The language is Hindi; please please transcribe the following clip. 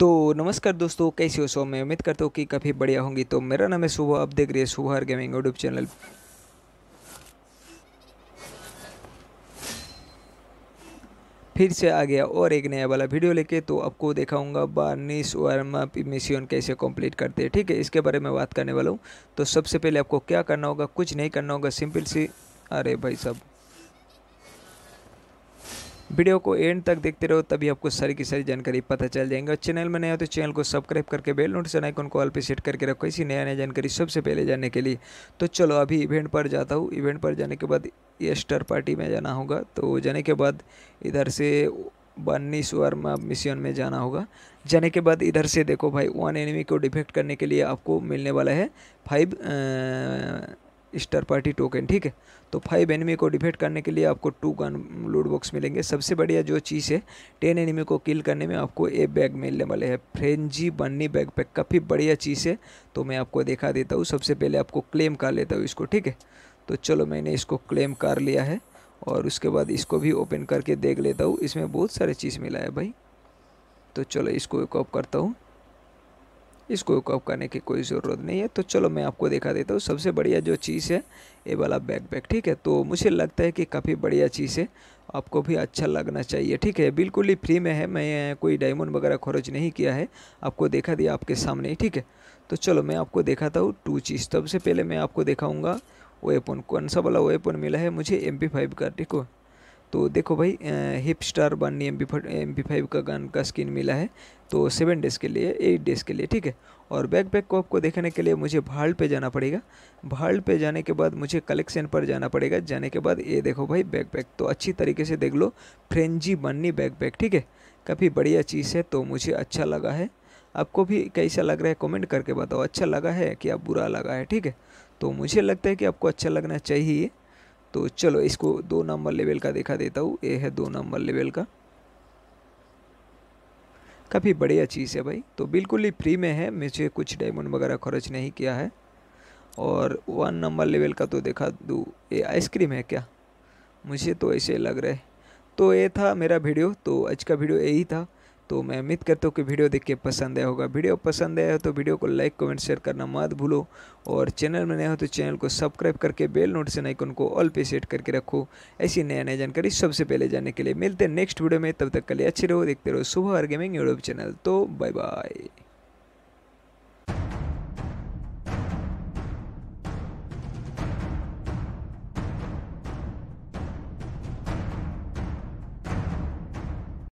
तो नमस्कार दोस्तों कैसे हो सो मैं उम्मीद करता हूँ कि काफ़ी बढ़िया होंगी तो मेरा नाम है सुबह आप देख रहे हैं सुबह गेमिंग यूट्यूब चैनल फिर से आ गया और एक नया वाला वीडियो लेके तो आपको दिखाऊंगा बार्निस वार्म मिशन कैसे कंप्लीट करते हैं ठीक है इसके बारे में बात करने वाला हूँ तो सबसे पहले आपको क्या करना होगा कुछ नहीं करना होगा सिंपल सी अरे भाई साहब वीडियो को एंड तक देखते रहो तभी आपको सारी की सारी जानकारी पता चल जाएंगे और चैनल में नया हो तो चैनल को सब्सक्राइब करके बेल नोटिफिकेशन आइकन को ऑल पे सेट करके रखो इसी नया नया जानकारी सबसे पहले जानने के लिए तो चलो अभी इवेंट पर जाता हूँ इवेंट पर जाने के बाद एस्टर पार्टी में जाना होगा तो जाने के बाद इधर से बन्नीस वर्मा मिशन में जाना होगा जाने के बाद इधर से देखो भाई वन एनिमी को डिफेक्ट करने के लिए आपको मिलने वाला है फाइव स्टार पार्टी टोकन ठीक है तो फाइव एनिमी को डिफेट करने के लिए आपको टू गन लूड बॉक्स मिलेंगे सबसे बढ़िया जो चीज़ है टेन एनिमी को किल करने में आपको ए बैग मिलने वाले हैं फ्रेंजी बन्नी बैग पैक काफ़ी बढ़िया चीज़ है तो मैं आपको दिखा देता हूँ सबसे पहले आपको क्लेम कर लेता हूँ इसको ठीक है तो चलो मैंने इसको क्लेम कर लिया है और उसके बाद इसको भी ओपन करके देख लेता हूँ इसमें बहुत सारे चीज़ मिला है भाई तो चलो इसको एक करता हूँ इसको कप करने की कोई ज़रूरत नहीं है तो चलो मैं आपको दिखा देता हूँ सबसे बढ़िया जो चीज़ है ये वाला बैकपैक ठीक है तो मुझे लगता है कि काफ़ी बढ़िया चीज़ है आपको भी अच्छा लगना चाहिए ठीक है बिल्कुल ही फ्री में है मैं कोई डायमंड वगैरह खर्च नहीं किया है आपको देखा दिया आपके सामने ठीक है तो चलो मैं आपको देखाता हूँ टू चीज़ सबसे पहले मैं आपको दिखाऊँगा वेपन कौन सा वाला वेपन मिला है मुझे एम पी फाइव का ठीक है तो देखो भाई hipster one M B five का गन का स्किन मिला है तो सेवन डेज़ के लिए एट डेज़ के लिए ठीक है और बैक बैक को आपको देखने के लिए मुझे भाल पे जाना पड़ेगा भाल पे जाने के बाद मुझे कलेक्शन पर जाना पड़ेगा जाने के बाद ये देखो भाई बैक बैक तो अच्छी तरीके से देख लो फ्रेंजी बननी बैक बैक ठीक है काफ़ी बढ़िया चीज़ है तो मुझे अच्छा लगा है आपको भी कैसा लग रहा है कमेंट करके बताओ अच्छा लगा है कि आप बुरा लगा है ठीक है तो मुझे लगता है कि आपको अच्छा लगना चाहिए तो चलो इसको दो नंबर लेवल का दिखा देता हूँ ये है दो नंबर लेवल का काफ़ी बढ़िया चीज़ है भाई तो बिल्कुल ही फ्री में है मुझे कुछ डायमंड वगैरह खर्च नहीं किया है और वन नंबर लेवल का तो देखा दो ये आइसक्रीम है क्या मुझे तो ऐसे लग रहा है तो ये था मेरा वीडियो तो आज का वीडियो यही था तो मैं उम्मीद करता हूँ कि वीडियो देख के पसंद आया होगा वीडियो पसंद आया हो तो वीडियो को लाइक कमेंट शेयर करना मत भूलो और चैनल में नया हो तो चैनल को सब्सक्राइब करके बेल नोटिफिकेशन आइकन को ऑल पे सेट करके रखो ऐसी नया नया जानकारी सबसे पहले जानने के लिए मिलते हैं नेक्स्ट वीडियो में तब तक के लिए अच्छे रहो देखते रहो सुबह आर गेमिंग यूट्यूब चैनल तो बाय बाय